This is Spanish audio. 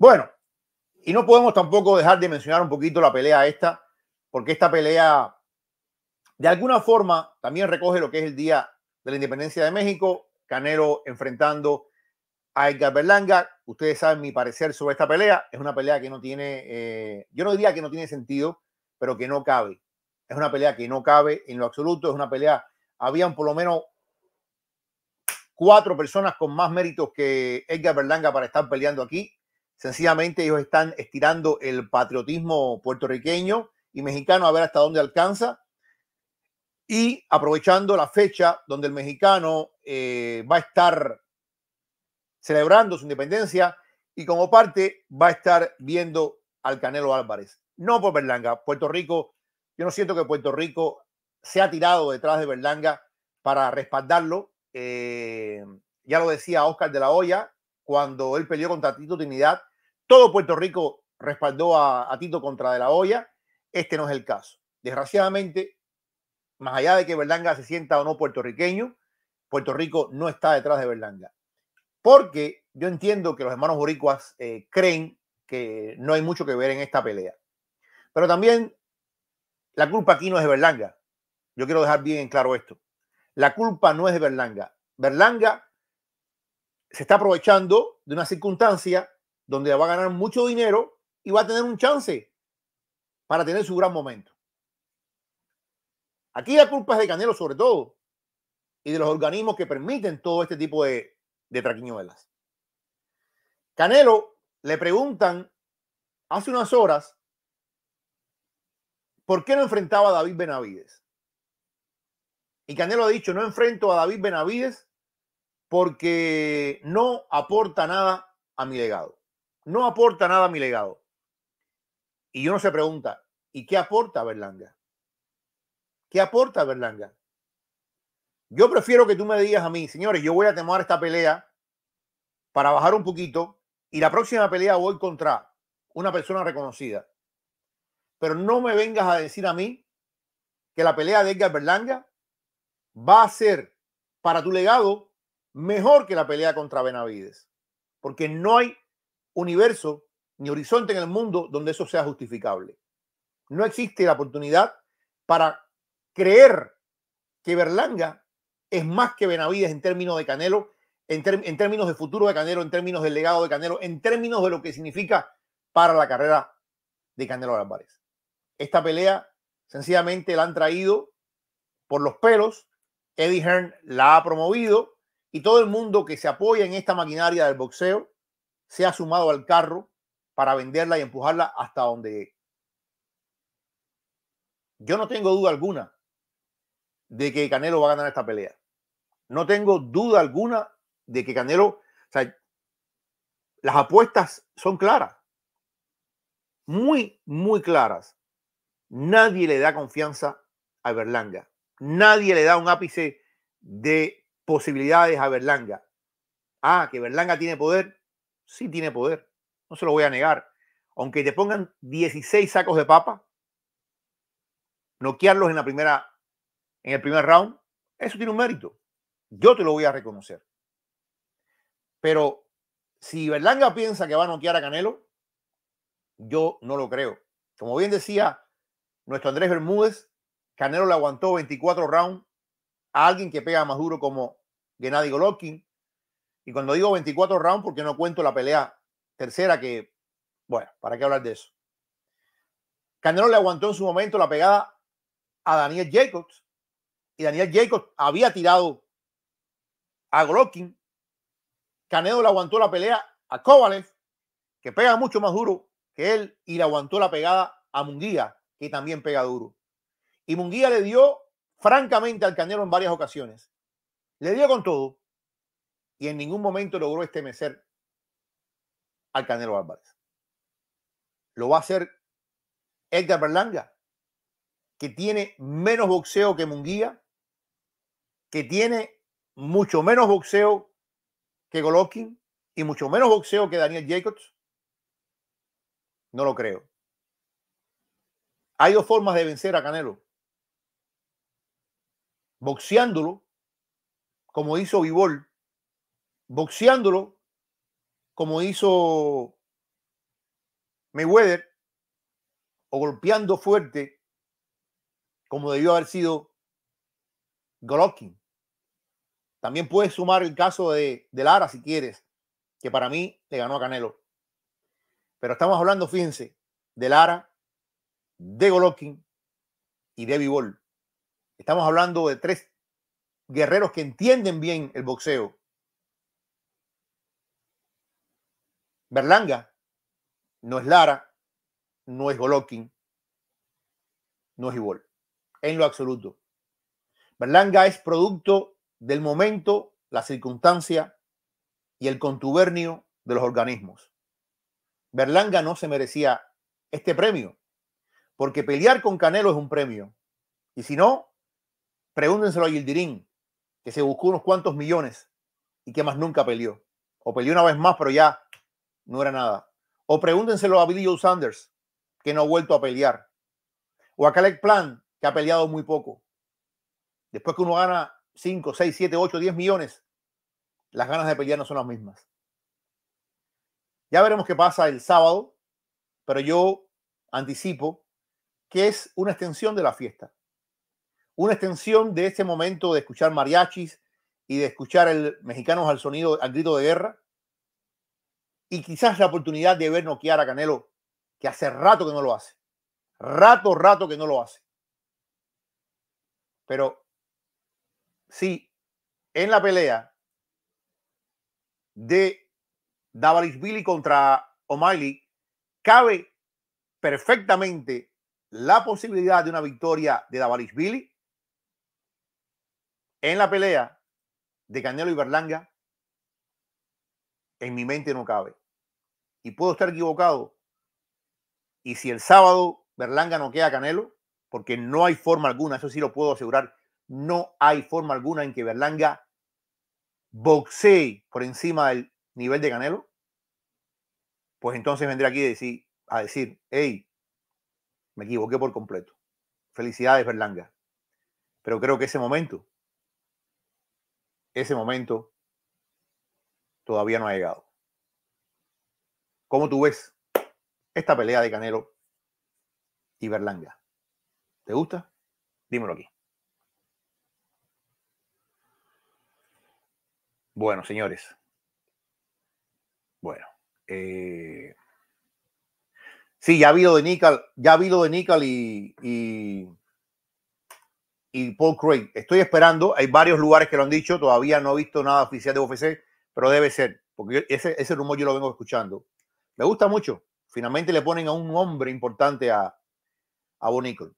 Bueno, y no podemos tampoco dejar de mencionar un poquito la pelea esta, porque esta pelea de alguna forma también recoge lo que es el Día de la Independencia de México, Canelo enfrentando a Edgar Berlanga. Ustedes saben mi parecer sobre esta pelea. Es una pelea que no tiene, eh, yo no diría que no tiene sentido, pero que no cabe. Es una pelea que no cabe en lo absoluto. Es una pelea, habían por lo menos cuatro personas con más méritos que Edgar Berlanga para estar peleando aquí. Sencillamente ellos están estirando el patriotismo puertorriqueño y mexicano a ver hasta dónde alcanza. Y aprovechando la fecha donde el mexicano eh, va a estar celebrando su independencia y como parte va a estar viendo al Canelo Álvarez. No por Berlanga. Puerto Rico, yo no siento que Puerto Rico se ha tirado detrás de Berlanga para respaldarlo. Eh, ya lo decía Oscar de la Hoya cuando él peleó contra Tito Trinidad, todo Puerto Rico respaldó a, Tito contra De la Hoya. Este no es el caso. Desgraciadamente, más allá de que Berlanga se sienta o no puertorriqueño, Puerto Rico no está detrás de Berlanga. Porque yo entiendo que los hermanos boricuas eh, creen que no hay mucho que ver en esta pelea. Pero también la culpa aquí no es de Berlanga. Yo quiero dejar bien claro esto. La culpa no es de Berlanga. Berlanga se está aprovechando de una circunstancia donde va a ganar mucho dinero y va a tener un chance para tener su gran momento. Aquí la culpa es de Canelo sobre todo y de los organismos que permiten todo este tipo de, traquiñuelas. Canelo le preguntan hace unas horas por qué no enfrentaba a David Benavides. Y Canelo ha dicho, no enfrento a David Benavides porque no aporta nada a mi legado no aporta nada a mi legado. Y uno se pregunta, ¿y qué aporta Berlanga? ¿Qué aporta Berlanga? Yo prefiero que tú me digas a mí, señores, yo voy a temorar esta pelea para bajar un poquito y la próxima pelea voy contra una persona reconocida. Pero no me vengas a decir a mí que la pelea de Edgar Berlanga va a ser para tu legado mejor que la pelea contra Benavides. Porque no hay universo ni horizonte en el mundo donde eso sea justificable. No existe la oportunidad para creer que Berlanga es más que Benavides en términos de Canelo, en, términos de futuro de Canelo, en términos del legado de Canelo, en términos de lo que significa para la carrera de Canelo Álvarez. Esta pelea sencillamente la han traído por los pelos, Eddie Hearn la ha promovido y todo el mundo que se apoya en esta maquinaria del boxeo se ha sumado al carro para venderla y empujarla hasta donde Yo no tengo duda alguna de que Canelo va a ganar esta pelea. No tengo duda alguna de que Canelo, las apuestas son claras. Muy, muy claras. Nadie le da confianza a Berlanga. Nadie le da un ápice de posibilidades a Berlanga. Ah, que Berlanga tiene poder sí tiene poder. No se lo voy a negar. Aunque te pongan 16 sacos de papa, noquearlos en la primera, en el primer round, eso tiene un mérito. Yo te lo voy a reconocer. Pero si Berlanga piensa que va a noquear a Canelo, yo no lo creo. Como bien decía nuestro Andrés Bermúdez, Canelo le aguantó 24 rounds a alguien que pega más duro como Gennady Golovkin, y cuando digo 24 rounds, porque no cuento la pelea tercera, que, bueno, ¿para qué hablar de eso? Canelo le aguantó en su momento la pegada a Daniel Jacobs. Y Daniel Jacobs había tirado a Golovkin. Canelo le aguantó la pelea a Kovalev, que pega mucho más duro que él, y le aguantó la pegada a Munguía, que también pega duro. Y Munguía le dio francamente al Canelo en varias ocasiones. Le dio con todo y en ningún momento logró estemecer al Canelo Álvarez. Lo va a hacer Edgar Berlanga, que tiene menos boxeo que Munguía, que tiene mucho menos boxeo que Golovkin y mucho menos boxeo que Daniel Jacobs. No lo creo. Hay dos formas de vencer a Canelo. Boxeándolo, como hizo Vivol boxeándolo, como hizo Mayweather, o golpeando fuerte, como debió haber sido Golovkin. También puedes sumar el caso de, de Lara si quieres, que para mí le ganó a Canelo. Pero estamos hablando, fíjense, de Lara, de Golovkin y de Bivol. Estamos hablando de tres guerreros que entienden bien el boxeo Berlanga no es Lara, no es Golovkin, no es Ibol, en lo absoluto. Berlanga es producto del momento, la circunstancia y el contubernio de los organismos. Berlanga no se merecía este premio, porque pelear con Canelo es un premio. Y si no, pregúntenselo a Gildirín, que se buscó unos cuantos millones y que más nunca peleó. O peleó una vez más, pero ya no era nada. O pregúntenselo a Billy Joe Sanders, que no ha vuelto a pelear. O a Caleb Plan, que ha peleado muy poco. Después que uno gana 5, 6, 7, 8, 10 millones, las ganas de pelear no son las mismas. Ya veremos qué pasa el sábado, pero yo anticipo que es una extensión de la fiesta. Una extensión de este momento de escuchar mariachis y de escuchar el mexicanos al sonido, al grito de guerra y quizás la oportunidad de ver noquear a Canelo, que hace rato que no lo hace. Rato, rato que no lo hace. Pero si en la pelea de Davalishvili contra O'Malley cabe perfectamente la posibilidad de una victoria de Davalishvili en la pelea de Canelo y Berlanga, en mi mente no cabe. Y puedo estar equivocado. Y si el sábado Berlanga no queda Canelo, porque no hay forma alguna, eso sí lo puedo asegurar, no hay forma alguna en que Berlanga boxee por encima del nivel de Canelo, pues entonces vendré aquí a decir, a decir, hey, me equivoqué por completo. Felicidades, Berlanga. Pero creo que ese momento, ese momento todavía no ha llegado. ¿Cómo tú ves esta pelea de Canelo y Berlanga? ¿Te gusta? Dímelo aquí. Bueno, señores. Bueno. Eh, sí, ya ha habido de Nickel, ya ha habido de Nickel y, y, y, Paul Craig. Estoy esperando. Hay varios lugares que lo han dicho. Todavía no he visto nada oficial de UFC pero debe ser, porque ese, ese rumor yo lo vengo escuchando. Me gusta mucho. Finalmente le ponen a un hombre importante a, a Bonico.